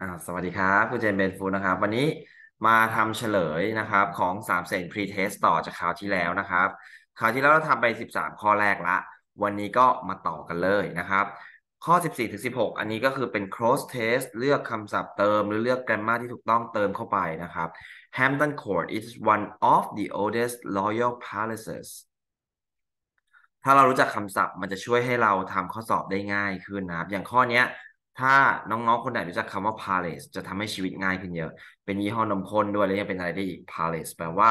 อ่าสวัสดีครับคุณเจนเบนฟูนะครับ วันนี้มาทำเฉลยนะครับของสามเซนพรีเทสต่อจากคราวที่แล้วนะครับคราวที่แล้วเราทำไป 13 ข้อแรกละวันนี้ก็มาต่อกันเลยนะครับ ข้อ 14 ถึง 16 อันนี้ก็คือเป็น cross test เลือกคำศัพท์เติมหรือเลือกแกรมมาที่ถูกต้องเติมเข้าไปนะครับ Hampton Court is one of the oldest royal palaces ถ้าเรารู้จักคำศัพท์มันจะช่วยให้เราทำข้อสอบได้ง่ายขึ้นนะครับอย่างข้อนี้ถ้าน้องๆคนไหนรู้จักคำว่า Palace จะทำให้ชีวิตง่ายขึ้นเยอะ เป็นยี่ห้อนมข้นด้วยแล้วยังเป็นอะไรได้อีก Palace แปลว่า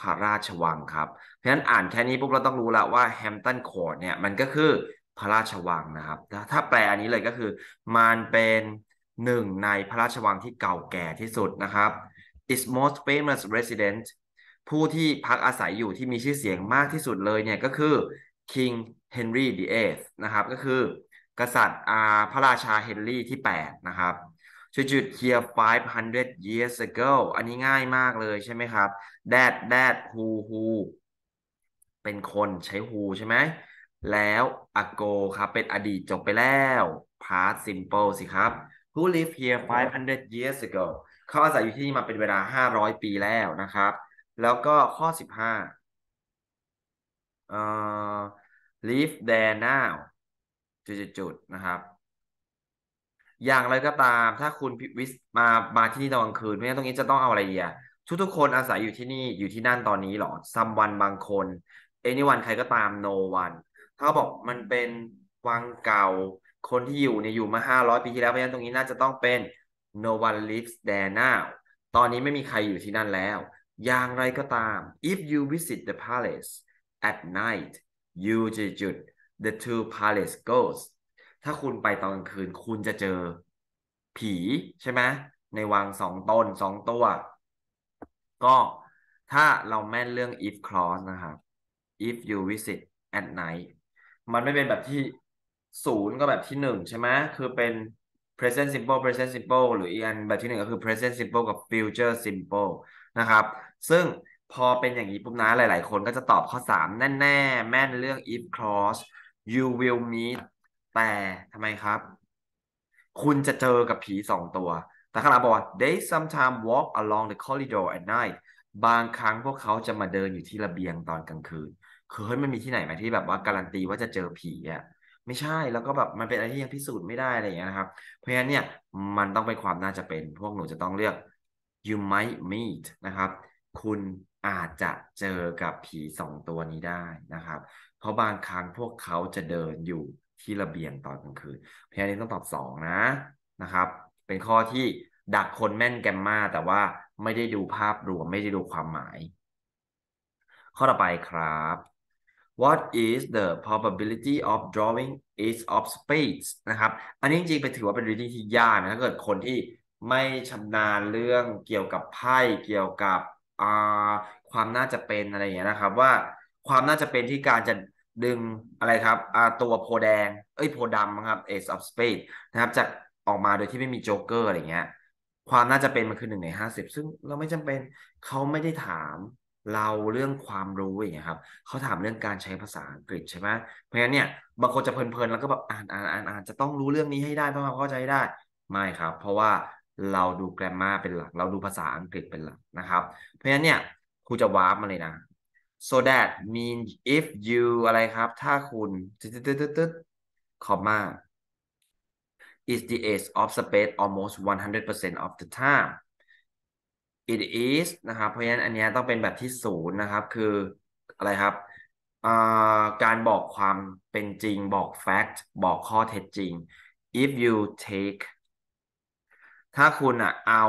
พระราชวังครับ เพราะฉะนั้นอ่านแค่นี้ปุ๊บเราต้องรู้แล้วว่า hampton court เนี่ยมันก็คือพระราชวังนะครับ ถ้าแปลอันนี้เลยก็คือมันเป็นหนึ่งในพระราชวังที่เก่าแก่ที่สุดนะครับ its most famous resident ผู้ที่พักอาศัยอยู่ที่มีชื่อเสียงมากที่สุดเลยเนี่ยก็คือ King Henry VIII นะครับก็คือกษัตริย์อาพระราชาเฮนรี่ที่ 8 นะครับจุดจุด here 500 years ago อันนี้ง่ายมากเลย ใช่ไหมครับ that that who who เป็นคนใช้ who ใช่ไหมแล้ว ago ครับ เป็นอดีตจบไปแล้ว past simple สิครับ who lived here 500 years ago เขาอาศัยอยู่ที่นี่มาเป็นเวลา 500 ปีแล้วนะครับ แล้วก็ข้อ 15เอ่อ live there now จุดๆนะครับ อย่างไรก็ตาม ถ้าคุณวิสมา มาที่นี่ตอนกลางคืนเพราะั้นตรงนี้จะต้องเอาอะไรเอ่ะทุกๆคนอาศัยอยู่ที่นี่อยู่ที่นั่นตอนนี้หรอซัมวันบางคน anyone ใครก็ตาม no one ถ้าบอกมันเป็นวังเก่า คนที่อยู่เนี่ยอยู่มาห้าร้อยปีที่แล้ว เพราะฉะนั้นตรงนี้น่าจะต้องเป็น no one lives there now ตอนนี้ไม่มีใครอยู่ที่นั่นแล้ว อย่างไรก็ตาม if you visit the palace at night you จะจุด The Two Palace Ghosts ถ้าคุณไปตอนกลางคืน คุณจะเจอผีใช่ไหมในวังสองตนสองตัว ก็ถ้าเราแม่นเรื่อง if clause นะครับ if you visit at night มันไม่เป็นแบบที่ศูนย์ก็แบบที่หนึ่งใช่ไหมคือเป็น present simple present simple หรืออีกอันแบบที่หนึ่งก็คือ present simple กับ future simple นะครับซึ่งพอเป็นอย่างนี้ปุ๊บนะหลาย ๆ คนก็จะตอบข้อ 3 แน่ ๆ แม่นเรื่อง if clause you will meet แต่ทำไมครับ คุณจะเจอกับผีสองตัว แต่ข้างงบอก they sometimes walk along the corridor at night บางครั้งพวกเขาจะมาเดินอยู่ที่ระเบียงตอนกลางคืนคือเฮ้ยมันมีที่ไหนไหมที่แบบว่าการันตีว่าจะเจอผีอ่ะไม่ใช่แล้วก็แบบมันเป็นอะไรที่ยังพิสูจน์ไม่ได้อะไรอย่างเงี้ยนะครับ เพราะฉะนั้นเนี่ยมันต้องเป็นความน่าจะเป็นพวกหนูจะต้องเลือก you might meet นะครับ คุณอาจจะเจอกับผีสองตัวนี้ได้นะครับ เพราะบางครั้งพวกเขาจะเดินอยู่ที่ระเบียงตอนกลางคืน เพราะนี้ต้องตอบสองนะนะครับเป็นข้อที่ดักคนแม่นแกมมาแต่ว่าไม่ได้ดูภาพรวม ไม่ได้ดูความหมาย ข้อต่อไปครับ What is the probability of drawing ace of spades นะครับอันนี้จริงๆไปถือว่าเป็นเรื่องที่ยากนะถ้าเกิดคนที่ไม่ชำนาญเรื่องเกี่ยวกับไพ่เกี่ยวกับอ่าความน่าจะเป็นอะไรอย่างนี้นะครับว่าความน่าจะเป็นที่การจะดึงอะไรครับอ่าตัวโพแดงเอ้ยโพดำครับ Ace of s p a d e นะครับจะออกมาโดยที่ไม่มีโจ๊กเกอร์อะไรเงี้ยความน่าจะเป็นมันคือหนึ่งในห้าสิบซึ่งเราไม่จำเป็นเขาไม่ได้ถามเราเรื่องความรู้อย่างเงี้ยครับเขาถามเรื่องการใช้ภาษาอังกฤษใช่ไหมเพราะฉะนั้นเนี่ยบางคนจะเพลิน ๆแล้วก็แบบอ่านอ่านอ่านอ่านจะต้องรู้เรื่องนี้ให้ได้ต้องทำเข้าใจได้ไม่ครับ เพราะว่าเราดูแกรมมาเป็นหลัก เราดูภาษาอังกฤษเป็นหลักนะครับ เพราะฉะนั้นเนี่ยครูจะวาร์ปมาเลยนะ so that mean if you อะไรครับ ถ้าคุณตึ๊ดตคอมมา is the age of space almost 100% of the time it is นะครับ เพราะฉะนั้นอันนี้ต้องเป็นแบบที่ศูนย์นะครับคืออะไรครับการบอกความเป็นจริงบอก fact บอกข้อเท็จจริง if you take ถ้าคุณอะเอา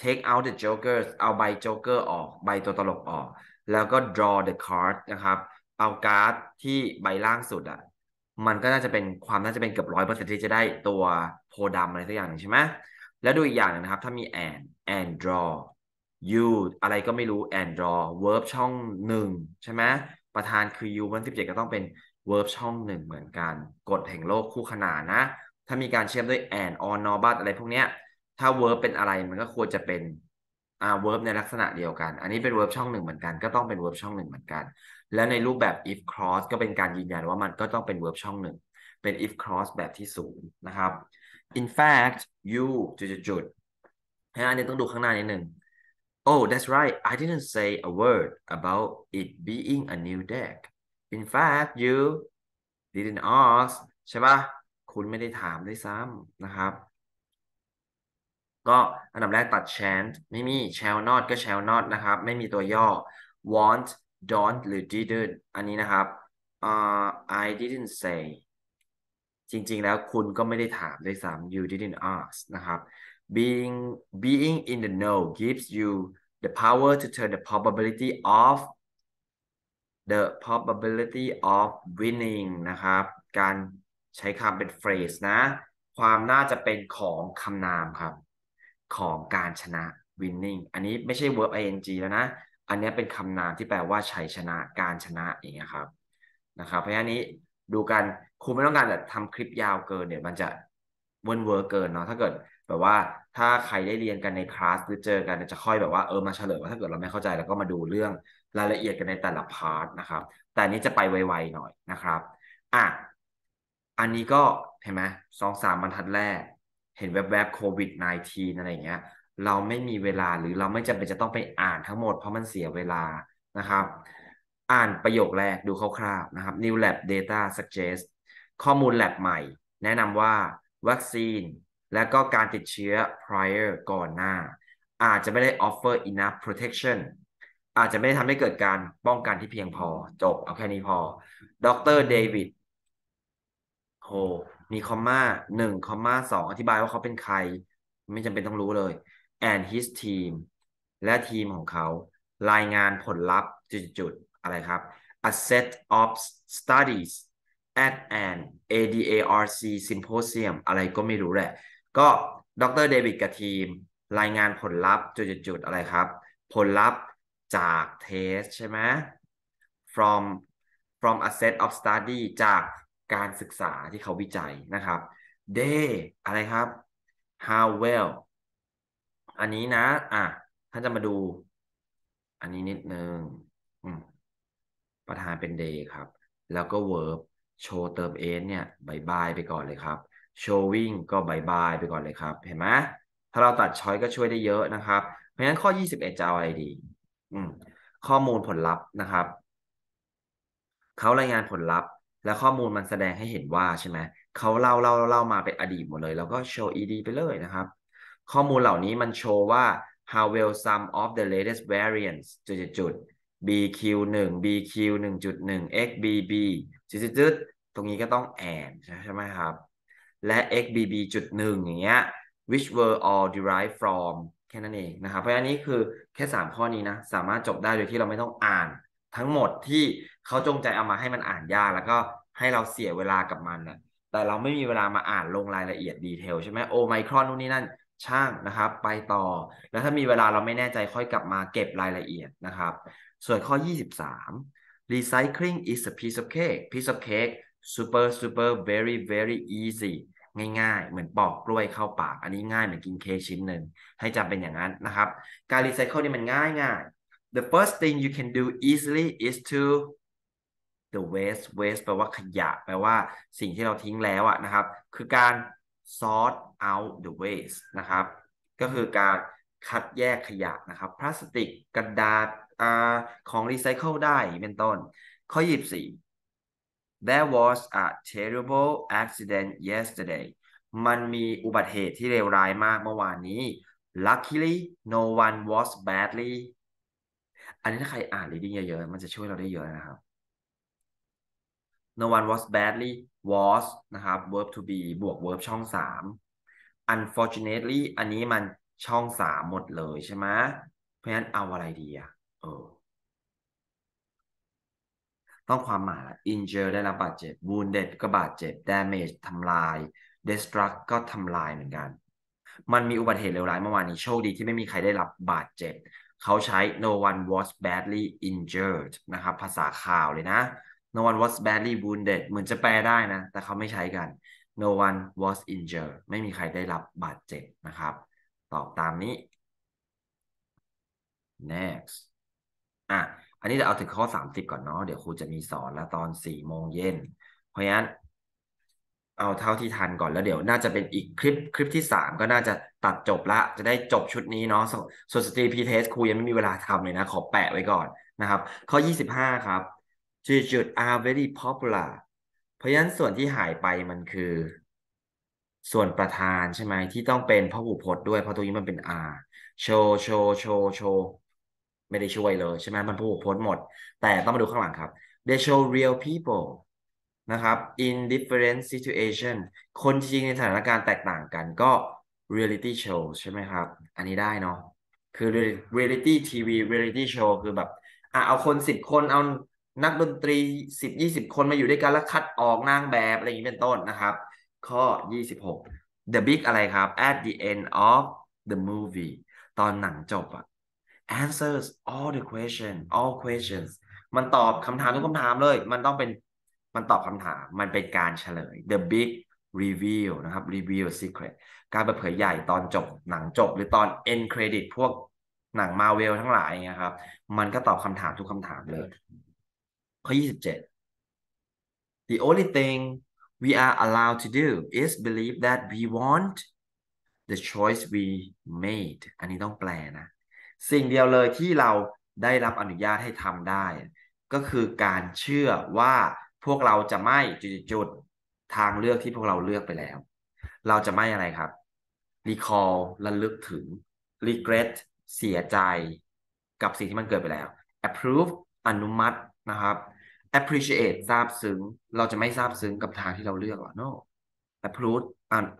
take out the joker เอาใบ joker ออกใบตัวตลกออก แล้วก็ draw the card นะครับ เอาการ์ดที่ใบล่างสุดอะมันก็น่าจะเป็นความน่าจะเป็นเกือบร้อยเปอร์เซ็นต์ที่จะได้ตัวโพดำอะไรสักอย่างใช่ไหมแล้วดูอีกอย่างนึงนะครับถ้ามี and and draw you อะไรก็ไม่รู้ and draw verb ช่องหนึ่งใช่ไหมประธานคือ you วันที่เจ็ดก็ต้องเป็น verb ช่องหนึ่งเหมือนกันกฎแห่งโลกคู่ขนานนะ ถ้ามีการเชื่อมด้วย and or n o but อะไรพวกเนี้ยถ้า verb เป็นอะไรมันก็ควรจะเป็นอ่า verb ในลักษณะเดียวกัน อันนี้เป็น verb ช่องหนึ่งเหมือนกันก็ต้องเป็น verb ช่องหนึ่งเหมือนกัน แล้วในรูปแบบ if c r o s s ก็เป็นการยืนยันว่ามันก็ต้องเป็น verb ช่องหนึ่งเป็น if c r o s s แบบที่ศูนย์นะครับ in fact you จุดจุดนะอันนี้ต้องดูข้างหน้านิดหนึ่ง Oh, that's right. I didn't say a word about it being a new deck. In fact, you didn't ask ใช่ปะคุณไม่ได้ถามด้วยซ้ำนะครับก็อันดับแรกตัด c h a n t ไม่มี shall not ก็ shall not นะครับ ไม่มีตัวย่อ want don't หรือ didn't อันนี้นะครับ uh, I didn't say จริงๆแล้วคุณก็ไม่ได้ถามด้วยซ้ำ you didn't ask นะครับ being being in the know gives you the power to turn the probability of the probability of winning นะครับ การใช้คำเป็น phrase นะ ความน่าจะเป็นของคำนามครับของการชนะ winning อันนี้ไม่ใช่ verb ing แล้วนะ อันนี้เป็นคำนามที่แปลว่าชัยชนะ การชนะอย่างเงี้ยครับ นะครับเพราะฉะนันนี้ดูกัน ครูไม่ต้องการแบบทำคลิปยาวเกินเนี่ย มันจะเวิร์นเวอร์เกินเนาะ ถ้าเกิดแบบว่าถ้าใครได้เรียนกันในคลาสหรือเจอกันจะค่อยแบบว่าเออมาเฉลยว่า ถ้าเกิดเราไม่เข้าใจ แล้วก็มาดูเรื่องรายละเอียดกันในแต่ละพาร์ทนะครับ แต่นี้จะไปไวๆหน่อยนะครับ อ่ะ อันนี้ก็เห็นไหมสองสามบรรทัดแรกเห็นแวบๆโควิด -19 อะไรเงี้ย เราไม่มีเวลาหรือเราไม่จำเป็นจะต้องไปอ่านทั้งหมดเพราะมันเสียเวลานะครับ อ่านประโยคแรกดูคร่าวๆนะครับ New Lab Data Suggest ข้อมูล lab ใหม่แนะนำว่าวัคซีน และก็การติดเชื้อ prior ก่อนหน้า อาจจะไม่ได้ offer enough protection อาจจะไม่ได้ทำให้เกิดการป้องกันที่เพียงพอจบ เอาแค่นี้พอดรเดวิดโฮมีคอมมาหนึ่งคอมมาสองอธิบายว่าเขาเป็นใคร ไม่จำเป็นต้องรู้เลย and his team และทีมของเขารายงานผลลัพธ์จุดๆอะไรครับ a set of studies at an ADARC symposium อะไรก็ไม่รู้แหละ ก็ดรเดวิดกับทีมรายงานผลลัพธ์จุดๆ อะไรครับ ผลลัพธ์จากเทสใช่ไหม from from a set of study จากการศึกษาที่เขาวิจัยนะครับ they อะไรครับ how well อันนี้นะ อ่ะท่านจะมาดู อันนี้นิดนึงประธานเป็น day ครับ แล้วก็ verb โชว์เติม s เนี่ยบายบายไปก่อนเลยครับ showing ก็บายบายไปก่อนเลยครับ เห็นไหมถ้าเราตัดช้อยก็ช่วยได้เยอะนะครับเพราะฉะนั้นข้อ 21 จะเอาอะไรดีข้อมูลผลลัพธ์นะครับ เขารายงานผลลัพธ์แล้วข้อมูลมันแสดงให้เห็นว่าใช่ไหมเขาเล่าเล่าเล่ามาเป็นอดีตหมดเลย แล้วก็โชว์ ed ไปเลยนะครับ ข้อมูลเหล่านี้มันโชว์ว่า how well some of the latest variants จุดจุดจุด bq 1 bq 1.1 xbb จุดจุดตรงนี้ก็ต้องแอนใช่ไหมครับ และ xbb จุดหนึ่งอย่างเงี้ย which were all derived from แค่นั้นเองนะครับเพราะอันนี้คือแค่ 3 ข้อนี้นะสามารถจบได้โดยที่เราไม่ต้องอ่านทั้งหมดที่เขาจงใจเอามาให้มันอ่านยาก แล้วก็ให้เราเสียเวลากับมันนะแต่เราไม่มีเวลามาอ่านลงรายละเอียดดีเทลใช่ไหมโอไมครอนนู่นนี่นั่น ช่างนะครับไปต่อ แล้วถ้ามีเวลาเราไม่แน่ใจค่อยกลับมาเก็บรายละเอียดนะครับ ส่วนข้อ 23 recycling is a piece of cake piece of cake super super very very easy ง่ายๆ เหมือนปอกกล้วยเข้าปากอันนี้ง่ายเหมือนกินเค้กชิ้นหนึ่งให้จำเป็นอย่างนั้นนะครับ การรีไซเคิลนี่มันง่ายง่าย the first thing you can do easily is to the waste waste แปลว่าขยะ แปลว่าสิ่งที่เราทิ้งแล้วอะนะครับ คือการ sort out the waste นะครับ ก็คือการคัดแยกขยะนะครับพลาสติกกระดาษ อ่า ของรีไซเคิลได้เป็นต้น ข้อ24 there was a terrible accident yesterday มันมีอุบัติเหตุที่เลวร้ายมากเมื่อวานนี้ luckily no one was badly อันนี้ถ้าใครอ่านเรด d i n g เยอะๆ มันจะช่วยเราได้เยอะนะครับ no one was badly was นะครับ verb to be บวก verb ช่องสาม unfortunately อันนี้มันช่องสามหมดเลยใช่ไหม เพราะฉะนั้นเอาอะไรดีอ่ะเออ ต้องความหมายละ injure ได้รับบาดเจ็บ wounded ก็บาดเจ็บ damage ทำลาย destruct ก็ทำลายเหมือนกัน มันมีอุบัติเหตุเลวร้ายเมื่อวานนี้ โชคดีที่ไม่มีใครได้รับบาดเจ็บเขาใช้ no one was badly injured นะครับ ภาษาข่าวเลยนะ no one was badly wounded เหมือนจะแปลได้นะ แต่เขาไม่ใช้กัน no one was injured ไม่มีใครได้รับบาดเจ็บนะครับ ตอบตามนี้ next อ่ะ อันนี้เดี๋ยวเอาถึงข้อ 30 ก่อนเนาะ เดี๋ยวครูจะมีสอนแล้วตอน 4 โมงเย็น เพราะงั้นเอาเท่าที่ทันก่อนแล้วเดี๋ยวน่าจะเป็นอีกคลิป คลิปที่สามก็น่าจะตัดจบละ จะได้จบชุดนี้เนาะส่วนสตรีพีเทสครูยังไม่มีเวลาทำเลยนะ ขอแปะไว้ก่อนนะครับข้อ 25 ครับจุดจุด are very popular เพราะฉะนั้นส่วนที่หายไปมันคือ ส่วนประธานใช่ไหมที่ต้องเป็นพหูพจน์ด้วยเพราะตัวนี้มันเป็น are โชโชโชโชไม่ได้ช่วยเลยใช่ไหมมันพหูพจน์หมด แต่ต้องมาดูข้างหลังครับ they show real people นะครับ in different situation คนจริงในสถานการณ์แตกต่างกันก็ reality show ใช่ไหมครับ อันนี้ได้เนาะ คือ reality TV reality show คือแบบ อ่ะเอาคนสิบคน เอานักดนตรีสิบยี่สิบคนมาอยู่ด้วยกัน แล้วคัดออกนางแบบ อะไรอย่างนี้เป็นต้นนะครับข้อยี่สิบหก the big อะไรครับ at the end of the movie ตอนหนังจบอะ answers all the question all questions มันตอบคำถามทุกคำถามเลย มันต้องเป็นมันตอบคำถาม มันเป็นการเฉลย The Big Reveal นะครับ Reveal Secret การเปิดเผยใหญ่ตอนจบ หนังจบ หรือตอน End Credit พวกหนังมาเวลทั้งหลายนะครับ มันก็ตอบคำถามทุกคำถามเลยข้อ27 The only thing we are allowed to do is believe that we want the choice we made อันนี้ต้องแปลนะ สิ่งเดียวเลยที่เราได้รับอนุญาตให้ทำได้ ก็คือการเชื่อว่าพวกเราจะไม่จุดดทางเลือกที่พวกเราเลือกไปแล้ว เราจะไม่อะไรครับ recall ระลึกถึง regret เสียใจกับสิ่งที่มันเกิดไปแล้ว approve อนุมัตินะครับ appreciate ซาบซึ้งเราจะไม่ซาบซึ้งกับทางที่เราเลือกหรอ no approve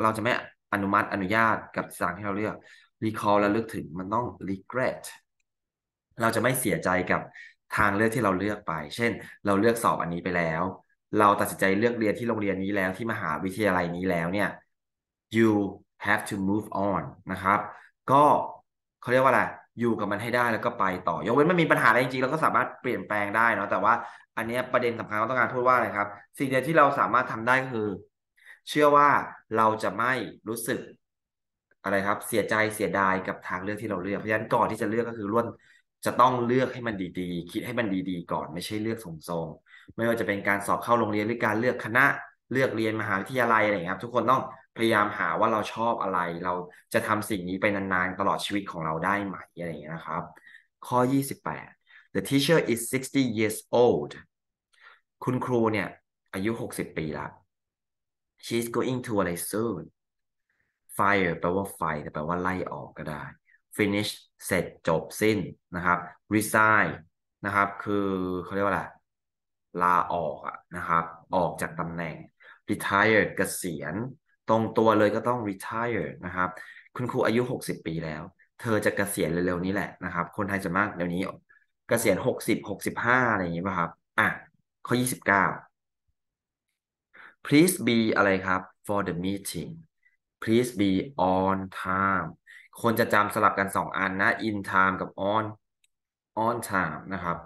เราจะไม่อนุมัติอนุญาตกับทางที่เราเลือก recall ระลึกถึงมันต้อง regret เราจะไม่เสียใจกับทางเลือกที่เราเลือกไป เช่น เราเลือกสอบอันนี้ไปแล้ว เราตัดสินใจเลือกเรียนที่โรงเรียนนี้แล้วที่มหาวิทยาลัยนี้แล้วเนี่ย you have to move on นะครับ ก็เขาเรียกว่าอะไรอยู่กับมันให้ได้แล้วก็ไปต่อยกเว้นมันมีปัญหาอะไรจริงๆ เราก็สามารถเปลี่ยนแปลงได้เนาะ แต่ว่าอันนี้ประเด็นสำคัญเราต้องการพูดว่าอะไรครับ สิ่งเดียวที่เราสามารถทำได้คือ เชื่อว่าเราจะไม่รู้สึก อะไรครับ เสียใจเสียดายกับทางเลือกที่เราเลือก เพราะฉะนั้นก่อนที่จะเลือกก็คือร่วนจะต้องเลือกให้มันดีๆ คิดให้มันดีๆ ก่อน ไม่ใช่เลือกทรงๆไม่ว่าจะเป็นการสอบเข้าโรงเรียนหรือการเลือกคณะเลือกเรียนมหาวิทยาลัยอะไรางี้ครับทุกคนต้องพยายามหาว่าเราชอบอะไร เราจะทำสิ่งนี้ไปนานๆ ตลอดชีวิตของเราได้ไหมอะไรอย่างนี้นะครับ ข้อ 28 the teacher is 60 years old คุณครูเนี่ยอายุ 60 ปีละ she's going to อะไร soon fire แปลว่าไฟ แต่แปลว่าไล่ออกก็ได้ finish เสร็จจบสิ้นนะครับ resign นะครับ คือเขาเรียกว่าอะไรลาออกอะนะครับ ออกจากตำแหน่ง retired เกษียณ ตรงตัวเลยก็ต้อง r e t i r e นะครับ คุณครูอายุ 60 ปีแล้ว เธอจะเกษียณเร็วๆนี้แหละนะครับ คนไทยจะมากเดี๋ยวนี้ เกษียณ 60 65อะไรอย่างนี้ป่ะครับ อ่ะข้อ29 please be อะไรครับ for the meeting please be on time คนจะจำสลับกันสองอันนะ in time กับ on on time นะครับ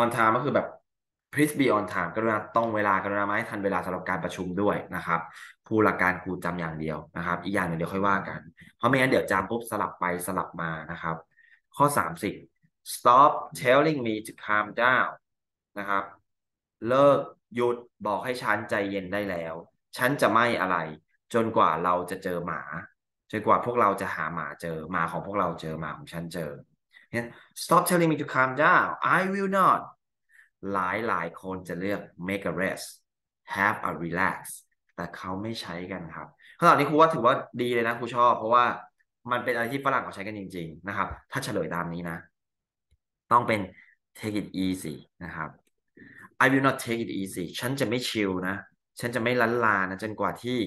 on time ก็คือแบบ please be on time กรุณาต้องเวลากรุณาไม่ทันเวลาสำหรับการประชุมด้วยนะครับครูหลักการครูจำอย่างเดียวนะครับ อีกอย่างหนึ่งเดี๋ยวค่อยว่ากัน เพราะไม่งั้นเดี๋ยวจำปุ๊บสลับไปสลับมานะครับ ข้อ30 stop telling me to calm down นะครับเลิกหยุดบอกให้ฉันใจเย็นได้แล้ว ฉันจะไม่อะไร จนกว่าเราจะเจอหมาจนกว่าพวกเราจะหาหมาเจอหมาของพวกเราเจอหมาของฉันเจอ stop telling me to calm down I will not หลายหลายคนจะเลือก make a rest have a relax แต่เขาไม่ใช้กันครับคำตอบนี้ครูว่าถือว่าดีเลยนะครูชอบเพราะว่ามันเป็นอะไรที่ฝรั่งเขาใช้กันจริง ๆนะครับ ถ้าเฉลยตามนี้นะต้องเป็น take it easy นะครับ I will not take it easy ฉันจะไม่ชิลนะฉันจะไม่ลันลานะจนกว่าที่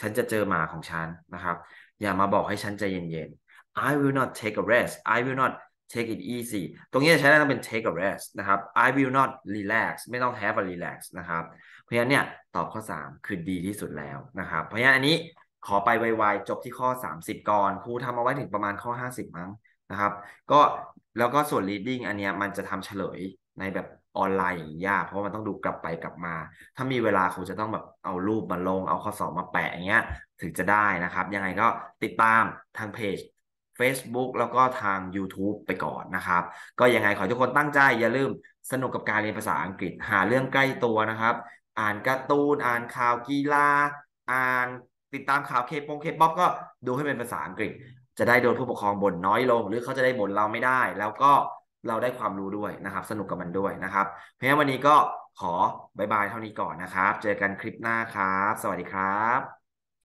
ฉันจะเจอหมาของฉันนะครับ อย่ามาบอกให้ฉันใจเย็นๆ I will not take a rest I will not take it easy ตรงนี้ใช้ได้ต้องเป็น take a rest นะครับ I will not relax ไม่ต้อง have a relax นะครับ เพราะฉะนั้นเนี่ยตอบข้อ 3 คือดีที่สุดแล้วนะครับ เพราะฉะนั้นอันนี้ขอไปไวๆจบที่ข้อ 30 ก่อนครูทำเอาไว้ถึงประมาณข้อ 50 มั้งนะครับก็แล้วก็ส่วน reading อันเนี้ยมันจะทำเฉลยในแบบออนไลน์อย่างยาก เพราะมันต้องดูกลับไปกลับมา ถ้ามีเวลาคงจะต้องแบบเอารูปมาลงเอาข้อสอบมาแปะอย่างเงี้ยถึงจะได้นะครับ ยังไงก็ติดตามทางเพจ Facebook แล้วก็ทาง YouTube ไปก่อนนะครับ ก็ยังไงขอทุกคนตั้งใจอย่าลืมสนุกกับการเรียนภาษาอังกฤษ หาเรื่องใกล้ตัวนะครับ อ่านการ์ตูน อ่านข่าวกีฬาอ่านติดตามข่าวเคปงเคป๊อปก็ดูให้เป็นภาษาอังกฤษ จะได้โดนผู้ปกครองบ่นน้อยลง หรือเขาจะได้บ่นเราไม่ได้แล้วก็เราได้ความรู้ด้วยนะครับ สนุกกับมันด้วยนะครับ เพราะฉะนั้นวันนี้ก็ขอบายบายเท่านี้ก่อนนะครับ เจอกันคลิปหน้าครับ สวัสดีครับ